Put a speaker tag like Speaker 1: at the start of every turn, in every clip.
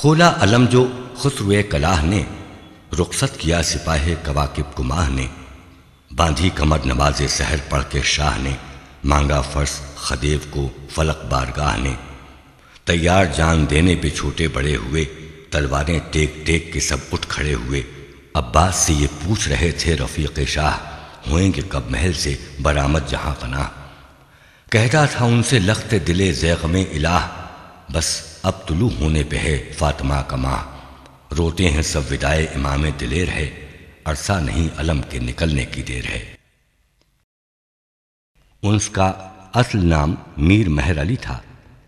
Speaker 1: کھولا علم جو خسرو کلاہ نے رخصت کیا سپاہ کواکب کماہ نے باندھی کمر نماز سحر پڑھ کے شاہ نے مانگا فرس خدیو کو فلک بارگاہ نے تیار جان دینے پہ چھوٹے بڑے ہوئے تلواریں ٹیک ٹیک کے سب اٹھ کھڑے ہوئے عباس سے یہ پوچھ رہے تھے رفیق شاہ ہوئیں گے کب محل سے برآمد جہاں پناہ کہتا تھا ان سے لخت دل زیغم الہ بس اب طلوع ہونے پہ ہے فاطمہ کا ماہ روتے ہیں سب ودائے امام دلیر ہے عرصہ نہیں علم کے نکلنے کی دیر ہے انس کا اصل نام میر مہر علی تھا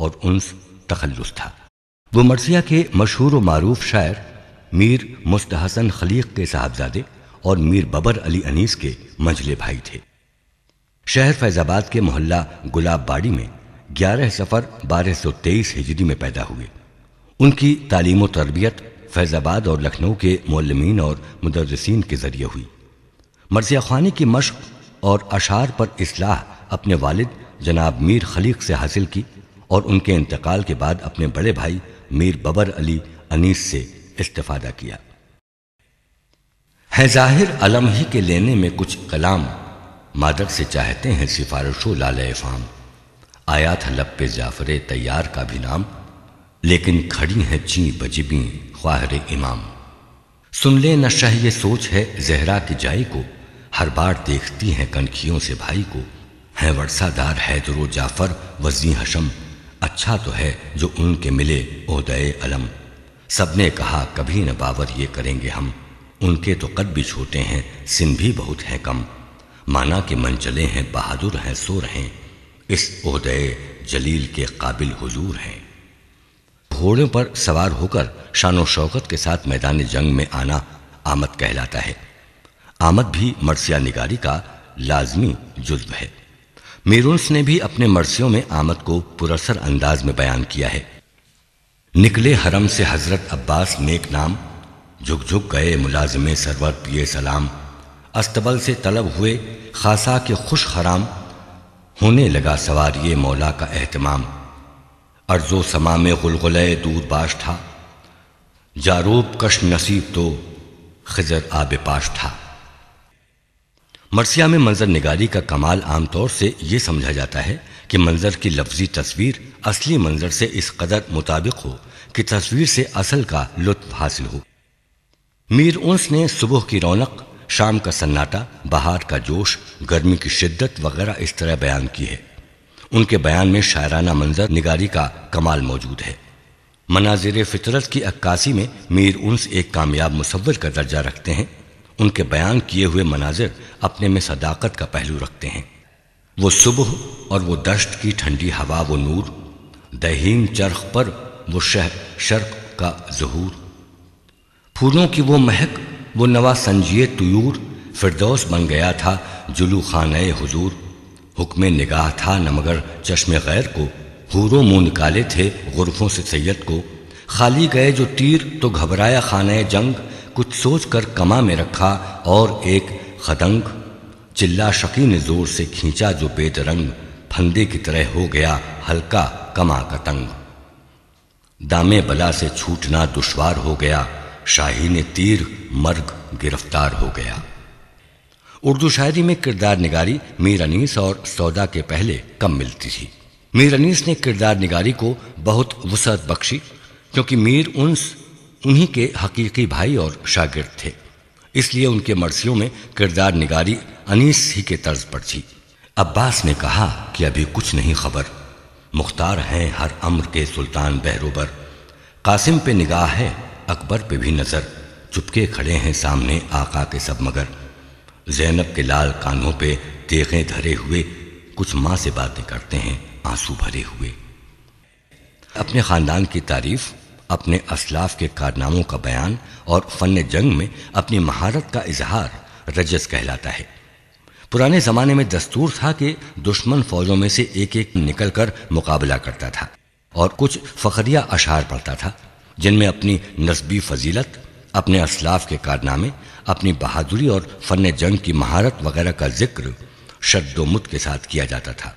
Speaker 1: اور انس تخلص تھا وہ مرثیہ کے مشہور و معروف شاعر میر مستحسن خلیق کے صاحبزادے اور میر ببر علی انیس کے منجلے بھائی تھے شہر فیض آباد کے محلہ گلاب باڑی میں گیارہ سفر بارہ سو تیئیس ہجری میں پیدا ہوئے ان کی تعلیم و تربیت فیض آباد اور لکھنؤ کے معلمین اور مدرسین کے ذریعے ہوئی مرثیہ خوانی کی مشق اور اشعار پر اصلاح اپنے والد جناب میر خلیق سے حاصل کی اور ان کے انتقال کے بعد اپنے بڑے بھائی میر ببر علی انیس سے استفادہ کیا ہے ظاہر علم ہی کے لینے میں کچھ کلام مادر سے چاہتے ہیں سفارش و لال فام آیا تھا لب پہ جعفر تیار کا بھی نام لیکن کھڑی ہیں چین بجبیں خواہر امام سن لے نہ شہ یہ سوچ ہے زہرا کی جائی کو ہر بار دیکھتی ہیں کنکھیوں سے بھائی کو ہے ورثہ دار حیدر و جعفر وزی حشم اچھا تو ہے جو ان کے ملے عہدے علم سب نے کہا کبھی نہ باور یہ کریں گے ہم ان کے تو قد بھی چھوٹے ہیں سن بھی بہت ہیں کم مانا کہ من چلے ہیں بہادر ہیں سو ہیں اس عہدے جلیل کے قابل حضور ہیں گھوڑوں پر سوار ہو کر شان و شوکت کے ساتھ میدان جنگ میں آنا آمد کہلاتا ہے آمد بھی مرثیہ نگاری کا لازمی جزو ہے میرونس نے بھی اپنے مرثیوں میں آمد کو پرثر انداز میں بیان کیا ہے نکلے حرم سے حضرت عباس نیک نام جھک جھک گئے ملازم سرور پیے سلام استبل سے طلب ہوئے خاصا کے خوش حرام ہونے لگا سواری مولا کا اہتمام ارض و سما میں غلغلے دور باش تھا جاروب کش نصیب تو خزر آب پاش تھا مرثیہ میں منظر نگاری کا کمال عام طور سے یہ سمجھا جاتا ہے کہ منظر کی لفظی تصویر اصلی منظر سے اس قدر مطابق ہو کہ تصویر سے اصل کا لطف حاصل ہو میر انس نے صبح کی رونق شام کا سناٹا بہار کا جوش گرمی کی شدت وغیرہ اس طرح بیان کی ہے ان کے بیان میں شاعرانہ منظر نگاری کا کمال موجود ہے مناظر فطرت کی عکاسی میں میر انس ایک کامیاب مصور کا درجہ رکھتے ہیں ان کے بیان کیے ہوئے مناظر اپنے میں صداقت کا پہلو رکھتے ہیں وہ صبح اور وہ دشت کی ٹھنڈی ہوا و نور دہین چرخ پر وہ شہر شرق کا ظہور پھولوں کی وہ مہک وہ نوا سنجیے طیور فردوس بن گیا تھا جلو خانہ حضور حکم نگاہ تھا نہ مگر چشم غیر کو حوروں منہ نکالے تھے غرفوں سے سید کو خالی گئے جو تیر تو گھبرایا خانہ جنگ کچھ سوچ کر کما میں رکھا اور ایک خدنگ چلا شکی نے زور سے کھینچا جو بیت رنگ پھندے کی طرح ہو گیا ہلکا کما کا تنگ دامے بلا سے چھوٹنا دشوار ہو گیا شاہی نے تیر مرگ گرفتار ہو گیا اردو شاعری میں کردار نگاری میر انیس اور سودا کے پہلے کم ملتی تھی میر انیس نے کردار نگاری کو بہت وسعت بخشی کیونکہ میر انس انہی کے حقیقی بھائی اور شاگرد تھے اس لیے ان کے مرثیوں میں کردار نگاری انیس ہی کے طرز پر تھی عباس نے کہا کہ ابھی کچھ نہیں خبر مختار ہیں ہر امر کے سلطان بہروبر قاسم پہ نگاہ ہے اکبر پہ بھی نظر چپکے کھڑے ہیں سامنے آقا کے سب مگر زینب کے لال کانوں پہ دیکھیں دھرے ہوئے کچھ ماں سے باتیں کرتے ہیں آنسو بھرے ہوئے اپنے خاندان کی تعریف اپنے اسلاف کے کارناموں کا بیان اور فن جنگ میں اپنی مہارت کا اظہار رجس کہلاتا ہے پرانے زمانے میں دستور تھا کہ دشمن فوجوں میں سے ایک ایک نکل کر مقابلہ کرتا تھا اور کچھ فخریہ اشعار پڑتا تھا جن میں اپنی نسبی فضیلت اپنے اسلاف کے کارنامے اپنی بہادری اور فن جنگ کی مہارت وغیرہ کا ذکر شد و مت کے ساتھ کیا جاتا تھا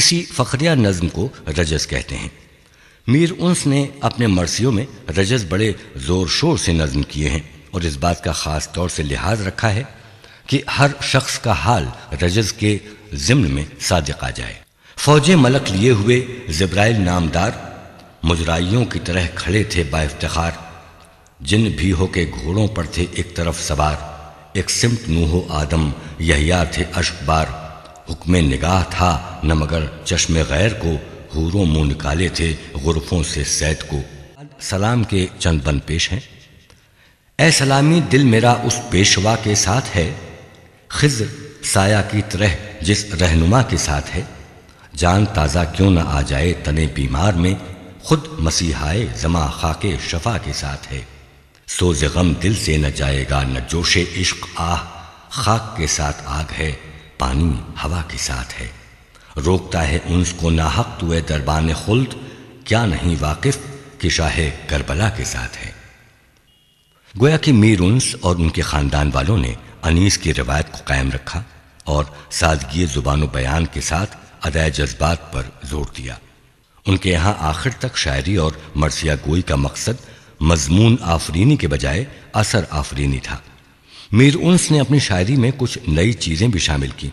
Speaker 1: اسی فخریہ نظم کو رجس کہتے ہیں میر انس نے اپنے مرثیوں میں رجس بڑے زور شور سے نظم کیے ہیں اور اس بات کا خاص طور سے لحاظ رکھا ہے کہ ہر شخص کا حال رجز کے ضمن میں صادق آ جائے فوج ملک لیے ہوئے زبرائل نامدار مجرائیوں کی طرح کھڑے تھے با افتخار جن بھی ہو کے گھوڑوں پر تھے ایک طرف سوار ایک سمت و آدم یحییٰ تھے اشک بار حکم نگاہ تھا نہ مگر چشم غیر کو حوروں منہ نکالے تھے غرفوں سے سید کو سلام کے چند بن پیش ہیں اے سلامی دل میرا اس پیشوا کے ساتھ ہے خز سایہ کی طرح جس رہنما کے ساتھ ہے جان تازہ کیوں نہ آ جائے تنے بیمار میں خود مسیحائے زماں خاک شفا کے ساتھ ہے سوز غم دل سے نہ جائے گا نہ جوش عشق آہ خاک کے ساتھ آگ ہے پانی ہوا کے ساتھ ہے روکتا ہے انس کو ناحق حق توئے دربان خلد کیا نہیں واقف کہ شاہ کربلا کے ساتھ ہے گویا کہ میر انس اور ان کے خاندان والوں نے انیس کی روایت کو قائم رکھا اور سادگی زبان و بیان کے ساتھ ادائے جذبات پر زور دیا ان کے یہاں آخر تک شاعری اور مرثیہ گوئی کا مقصد مضمون آفرینی کے بجائے اثر آفرینی تھا میر انس نے اپنی شاعری میں کچھ نئی چیزیں بھی شامل کیں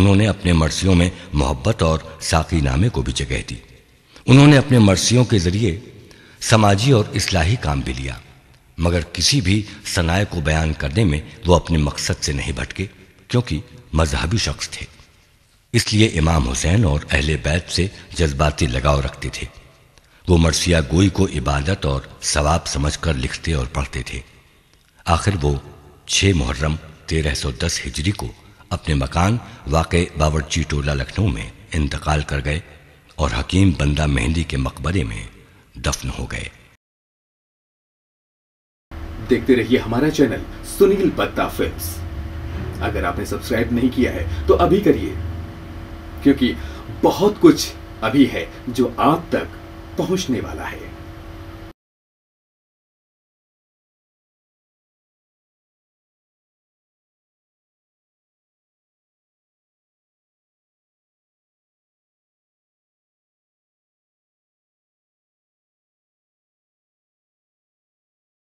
Speaker 1: انہوں نے اپنے مرثیوں میں محبت اور ساقی نامے کو بھی جگہ دی انہوں نے اپنے مرثیوں کے ذریعے سماجی اور اصلاحی کام بھی لیا مگر کسی بھی صنائع کو بیان کرنے میں وہ اپنے مقصد سے نہیں بھٹکے کیونکہ مذہبی شخص تھے اس لیے امام حسین اور اہل بیت سے جذباتی لگاؤ رکھتے تھے وہ مرثیہ گوئی کو عبادت اور ثواب سمجھ کر لکھتے اور پڑھتے تھے آخر وہ چھ محرم تیرہ سو دس ہجری کو اپنے مکان واقع باورچی ٹولہ لکھنؤ میں انتقال کر گئے اور حکیم بندہ مہندی کے مقبرے میں دفن ہو گئے دیکھتے رہیے ہمارا چینل سنیل بتا فلس اگر آپ نے سبسکرائب نہیں کیا ہے تو ابھی کریے کیونکہ بہت کچھ ابھی ہے جو آپ تک پہنچنے والا ہے